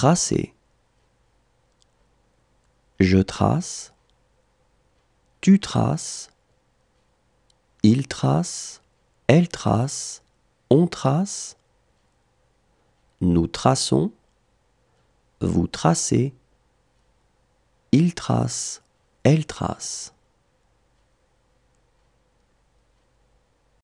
Tracer. Je trace. Tu traces. Il trace. Elle trace. On trace. Nous traçons. Vous tracez. Il trace. Elle trace.